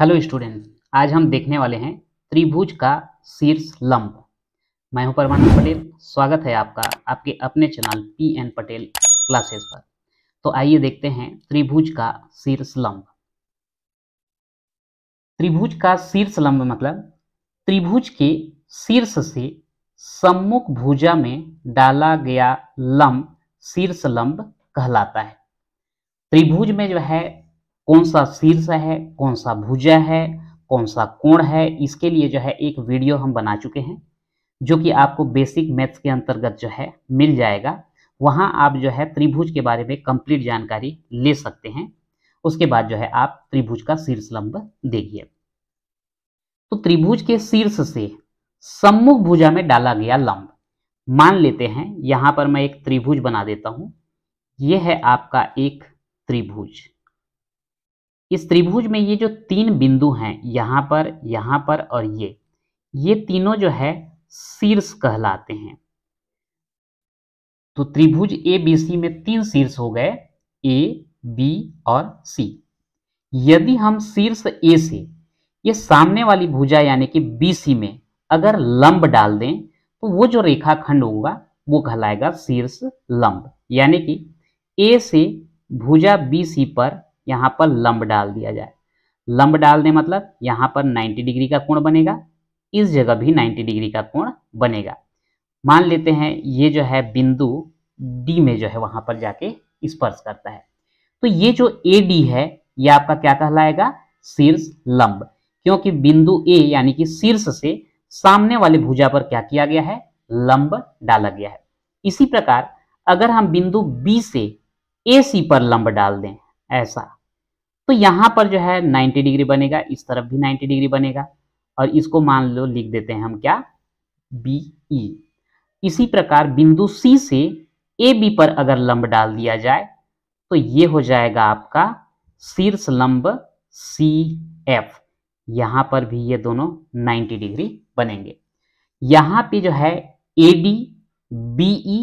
Hello student आज हम देखने वाले हैं त्रिभुज का शीर्ष लंब मैं हूं परमानंद पटेल स्वागत है आपका आपके अपने channel P N Patel classes पर तो आइए देखते हैं त्रिभुज का शीर्ष लंब त्रिभुज का शीर्ष लंब मतलब त्रिभुज के शीर्ष से सम्मुख भुजा में डाला गया लंब शीर्ष लंब कहलाता है त्रिभुज में जो है कौन सा शीर्ष है कौन सा भुजा है कौन सा कोण है इसके लिए जो है एक वीडियो हम बना चुके हैं जो कि आपको बेसिक मैथ्स के अंतर्गत जो है मिल जाएगा वहाँ आप जो है त्रिभुज के बारे में कंप्लीट जानकारी ले सकते हैं उसके बाद जो है आप त्रिभुज का शीर्ष लंब देखिए तो त्रिभुज के शीर्ष से सम्मुख भुजा में डाला गया लंब मान लेते हैं यहां पर मैं एक त्रिभुज बना देता हूं यह है आपका एक त्रिभुज इस त्रिभुज में ये जो तीन बिंदु हैं यहाँ पर यहाँ पर और ये ये तीनों जो है शीर्ष कहलाते हैं तो त्रिभुज ए बी सी में तीन शीर्ष हो गए ए बी और सी यदि हम शीर्ष ए से ये सामने वाली भुजा यानी कि बी सी में अगर लंब डाल दें तो वो जो रेखाखंड होगा वो कहलाएगा शीर्ष लंब यानी कि ए से भुजा बी सी पर यहाँ पर लंब डाल दिया जाए लंब डाल दे मतलब यहाँ पर 90 डिग्री का कोण बनेगा इस जगह भी 90 डिग्री का कोण बनेगा मान लेते हैं ये जो है बिंदु डी में जो है वहां पर जाके स्पर्श करता है तो ये जो ए डी है ये आपका क्या कहलाएगा शीर्ष लंब क्योंकि बिंदु ए यानी कि शीर्ष से सामने वाले भुजा पर क्या किया गया है लंब डाला गया है इसी प्रकार अगर हम बिंदु बी से ए सी पर लंब डाल दें ऐसा तो यहाँ पर जो है 90 डिग्री बनेगा इस तरफ भी 90 डिग्री बनेगा और इसको मान लो लिख देते हैं हम क्या बी ई e. इसी प्रकार बिंदु सी से ए बी पर अगर लंब डाल दिया जाए तो ये हो जाएगा आपका शीर्ष लंब सी एफ यहाँ पर भी ये दोनों 90 डिग्री बनेंगे यहाँ पे जो है ए डी बी ई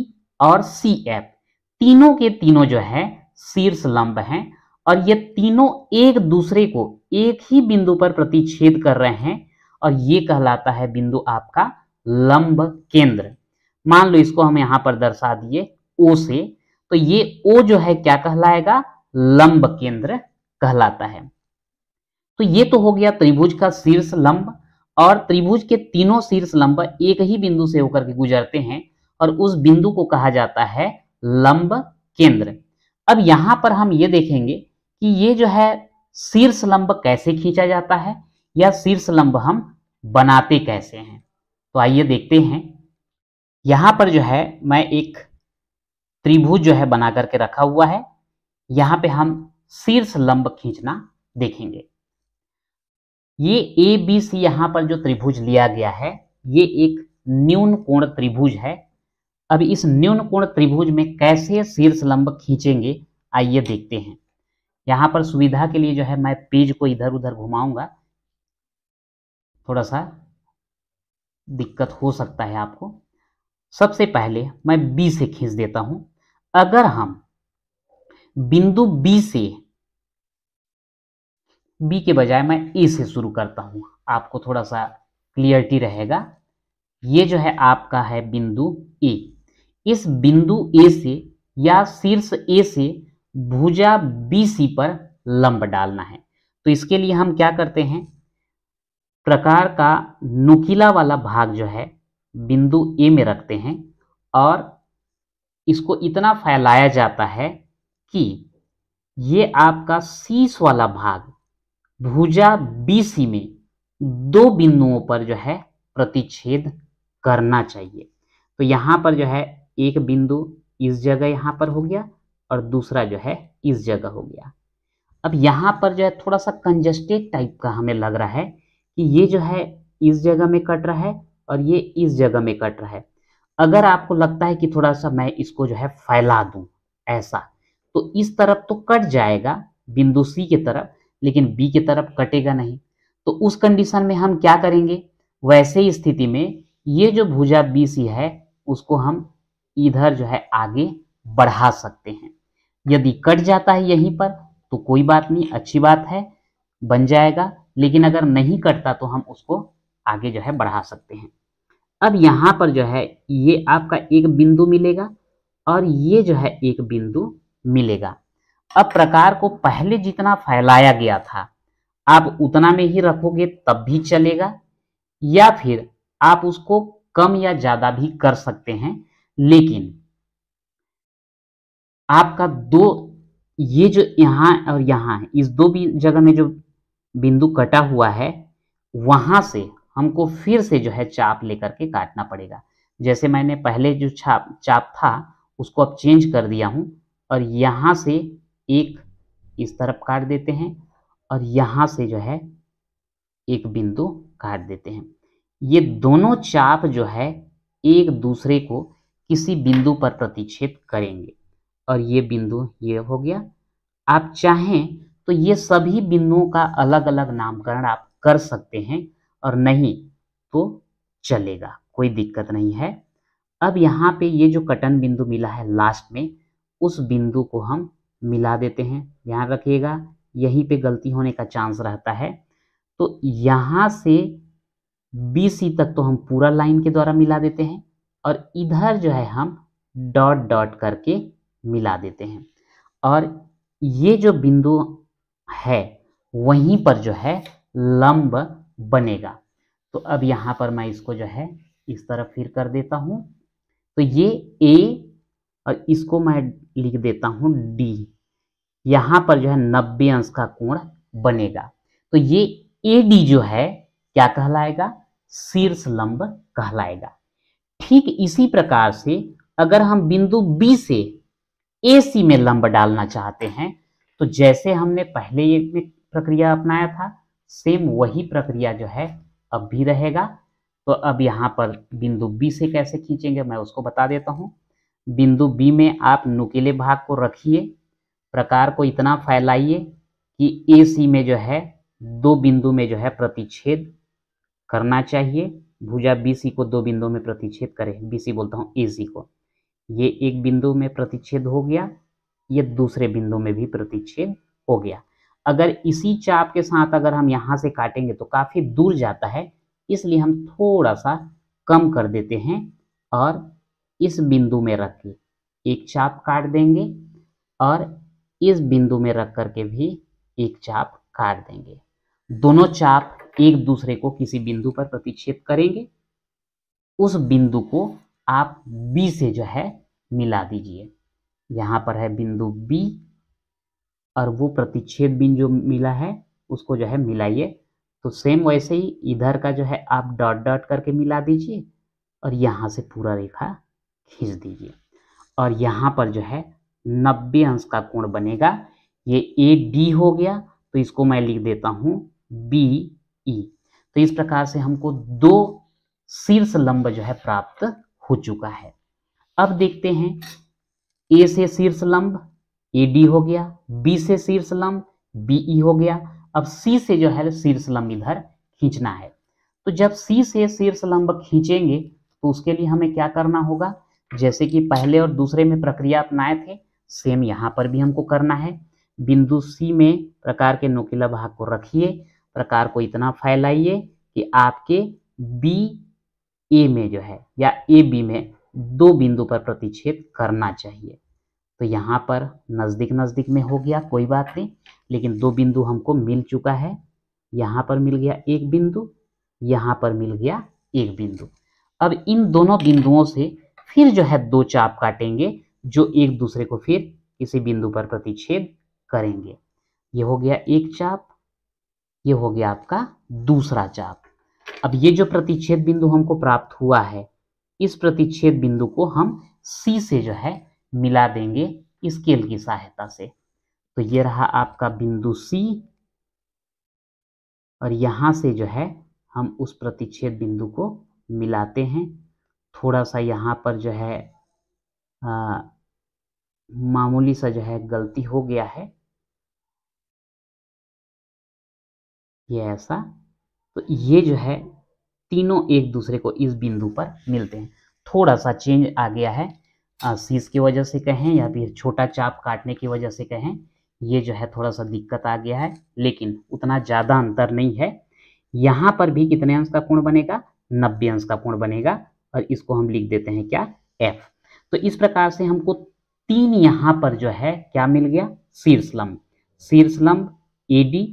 और सी एफ तीनों के तीनों जो है शीर्ष लंब हैं और ये तीनों एक दूसरे को एक ही बिंदु पर प्रतिच्छेद कर रहे हैं और ये कहलाता है बिंदु आपका लंब केंद्र मान लो इसको हम यहां पर दर्शा दिए ओ से तो ये ओ जो है क्या कहलाएगा लंब केंद्र कहलाता है तो ये तो हो गया त्रिभुज का शीर्ष लंब और त्रिभुज के तीनों शीर्ष लंब एक ही बिंदु से होकर के गुजरते हैं और उस बिंदु को कहा जाता है लंब केंद्र अब यहां पर हम ये देखेंगे कि ये जो है शीर्ष लंब कैसे खींचा जाता है या शीर्ष लंब हम बनाते कैसे हैं तो आइए देखते हैं यहाँ पर जो है मैं एक त्रिभुज जो है बना करके रखा हुआ है यहाँ पे हम शीर्ष लंब खींचना देखेंगे ये ए बी सी यहां पर जो त्रिभुज लिया गया है ये एक न्यून कोण त्रिभुज है अब इस न्यून कोण त्रिभुज में कैसे शीर्ष लंब खींचेंगे आइए देखते हैं यहाँ पर सुविधा के लिए जो है मैं पेज को इधर उधर घुमाऊंगा थोड़ा सा दिक्कत हो सकता है आपको सबसे पहले मैं बी से खींच देता हूं अगर हम बिंदु बी से बी के बजाय मैं ए से शुरू करता हूं आपको थोड़ा सा क्लियरिटी रहेगा ये जो है आपका है बिंदु ए इस बिंदु ए से या शीर्ष ए से भुजा बीसी पर लंब डालना है तो इसके लिए हम क्या करते हैं प्रकार का नुकीला वाला भाग जो है बिंदु ए में रखते हैं और इसको इतना फैलाया जाता है कि ये आपका शीश वाला भाग भुजा बीसी में दो बिंदुओं पर जो है प्रतिच्छेद करना चाहिए तो यहां पर जो है एक बिंदु इस जगह यहां पर हो गया और दूसरा जो है इस जगह हो गया अब यहाँ पर जो है थोड़ा सा कंजस्टेड टाइप का हमें लग रहा है कि ये जो है इस जगह में कट रहा है और ये इस जगह में कट रहा है अगर आपको लगता है कि थोड़ा सा मैं इसको जो है फैला दूं ऐसा तो इस तरफ तो कट जाएगा बिंदु सी की तरफ लेकिन बी की तरफ कटेगा नहीं तो उस कंडीशन में हम क्या करेंगे वैसे ही स्थिति में ये जो भुजा बी सी है उसको हम इधर जो है आगे बढ़ा सकते हैं यदि कट जाता है यहीं पर तो कोई बात नहीं अच्छी बात है बन जाएगा लेकिन अगर नहीं कटता तो हम उसको आगे जो है बढ़ा सकते हैं अब यहाँ पर जो है ये आपका एक बिंदु मिलेगा और ये जो है एक बिंदु मिलेगा अब प्रकार को पहले जितना फैलाया गया था आप उतना में ही रखोगे तब भी चलेगा या फिर आप उसको कम या ज़्यादा भी कर सकते हैं लेकिन आपका दो ये जो यहाँ और यहाँ है इस दो भी जगह में जो बिंदु कटा हुआ है वहां से हमको फिर से जो है चाप लेकर के काटना पड़ेगा जैसे मैंने पहले जो छाप चाप था उसको अब चेंज कर दिया हूँ और यहाँ से एक इस तरफ काट देते हैं और यहाँ से जो है एक बिंदु काट देते हैं ये दोनों चाप जो है एक दूसरे को किसी बिंदु पर प्रतिच्छेद करेंगे और ये बिंदु ये हो गया आप चाहें तो ये सभी बिंदुओं का अलग अलग नामकरण आप कर सकते हैं और नहीं तो चलेगा कोई दिक्कत नहीं है अब यहाँ पे ये जो कटन बिंदु मिला है लास्ट में उस बिंदु को हम मिला देते हैं ध्यान रखिएगा यहीं पे गलती होने का चांस रहता है तो यहाँ से बी सी तक तो हम पूरा लाइन के द्वारा मिला देते हैं और इधर जो है हम डॉट डॉट करके मिला देते हैं और ये जो बिंदु है वहीं पर जो है लंब बनेगा तो अब यहाँ पर मैं इसको जो है इस तरफ फिर कर देता हूं तो ये ए और इसको मैं लिख देता हूं डी यहां पर जो है नब्बे अंश का कोण बनेगा तो ये ए डी जो है क्या कहलाएगा शीर्ष लंब कहलाएगा ठीक इसी प्रकार से अगर हम बिंदु बी से ए सी में लंब डालना चाहते हैं तो जैसे हमने पहले ये प्रक्रिया अपनाया था सेम वही प्रक्रिया जो है अब भी रहेगा तो अब यहाँ पर बिंदु बी से कैसे खींचेंगे मैं उसको बता देता हूँ बिंदु बी में आप नुकीले भाग को रखिए प्रकार को इतना फैलाइए कि ए सी में जो है दो बिंदु में जो है प्रतिच्छेद करना चाहिए भुजा बी सी को दो बिंदु में प्रतिच्छेद करें बी सी बोलता हूँ ए सी को ये एक बिंदु में प्रतिच्छेद हो गया ये दूसरे बिंदु में भी प्रतिच्छेद हो गया अगर इसी चाप के साथ अगर हम यहाँ से काटेंगे तो काफ़ी दूर जाता है इसलिए हम थोड़ा सा कम कर देते हैं और इस बिंदु में रख के एक चाप काट देंगे और इस बिंदु में रख करके भी एक चाप काट देंगे दोनों चाप एक दूसरे को किसी बिंदु पर प्रतिच्छेद करेंगे उस बिंदु को आप बी से जो है मिला दीजिए यहाँ पर है बिंदु बी और वो प्रतिच्छेद बिंदु जो मिला है उसको जो है मिलाइए तो सेम वैसे ही इधर का जो है आप डॉट डॉट करके मिला दीजिए और यहाँ से पूरा रेखा खींच दीजिए और यहाँ पर जो है नब्बे अंश का कोण बनेगा ये ए डी हो गया तो इसको मैं लिख देता हूँ बी ई e। तो इस प्रकार से हमको दो शीर्ष लंब जो है प्राप्त हो चुका है अब देखते हैं ए से शीर्ष लंब ए डी हो गया बी से शीर्ष लंब बी ई e हो गया अब सी से जो है शीर्ष लंब इधर खींचना है तो जब सी से शीर्ष लंब खींचेंगे तो उसके लिए हमें क्या करना होगा जैसे कि पहले और दूसरे में प्रक्रिया अपनाए थे सेम यहाँ पर भी हमको करना है बिंदु सी में प्रकार के नोकीला भाग को रखिए प्रकार को इतना फैलाइए कि आपके बी ए में जो है या ए बी में दो बिंदु पर प्रतिच्छेद करना चाहिए तो यहाँ पर नज़दीक नज़दीक में हो गया कोई बात नहीं लेकिन दो बिंदु हमको मिल चुका है यहाँ पर मिल गया एक बिंदु यहाँ पर मिल गया एक बिंदु अब इन दोनों बिंदुओं से फिर जो है दो चाप काटेंगे जो एक दूसरे को फिर किसी बिंदु पर प्रतिच्छेद करेंगे ये हो गया एक चाप ये हो गया आपका दूसरा चाप अब ये जो प्रतिच्छेद बिंदु हमको प्राप्त हुआ है इस प्रतिच्छेद बिंदु को हम सी से जो है मिला देंगे स्केल की सहायता से तो ये रहा आपका बिंदु सी और यहां से जो है हम उस प्रतिच्छेद बिंदु को मिलाते हैं थोड़ा सा यहाँ पर जो है आ, मामूली सा जो है गलती हो गया है ये ऐसा तो ये जो है तीनों एक दूसरे को इस बिंदु पर मिलते हैं थोड़ा सा चेंज आ गया है शीश की वजह से कहें या फिर छोटा चाप काटने की वजह से कहें ये जो है थोड़ा सा दिक्कत आ गया है लेकिन उतना ज़्यादा अंतर नहीं है यहाँ पर भी कितने अंश का कोण बनेगा नब्बे अंश का कोण बनेगा और इसको हम लिख देते हैं क्या एफ तो इस प्रकार से हमको तीन यहाँ पर जो है क्या मिल गया शीर्षलम्ब शीर्षलम्ब ए डी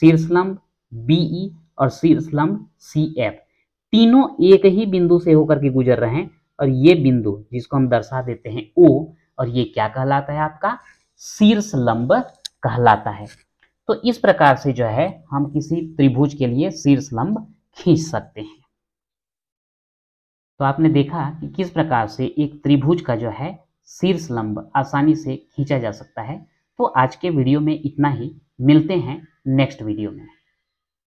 शीर्षलम्ब बी बीई e, और सी स्लम सी एफ तीनों एक ही बिंदु से होकर के गुजर रहे हैं और ये बिंदु जिसको हम दर्शा देते हैं ओ और ये क्या कहलाता है आपका शीर्ष लंब कहलाता है तो इस प्रकार से जो है हम किसी त्रिभुज के लिए शीर्ष लंब खींच सकते हैं तो आपने देखा कि किस प्रकार से एक त्रिभुज का जो है शीर्ष लंब आसानी से खींचा जा सकता है तो आज के वीडियो में इतना ही मिलते हैं नेक्स्ट वीडियो में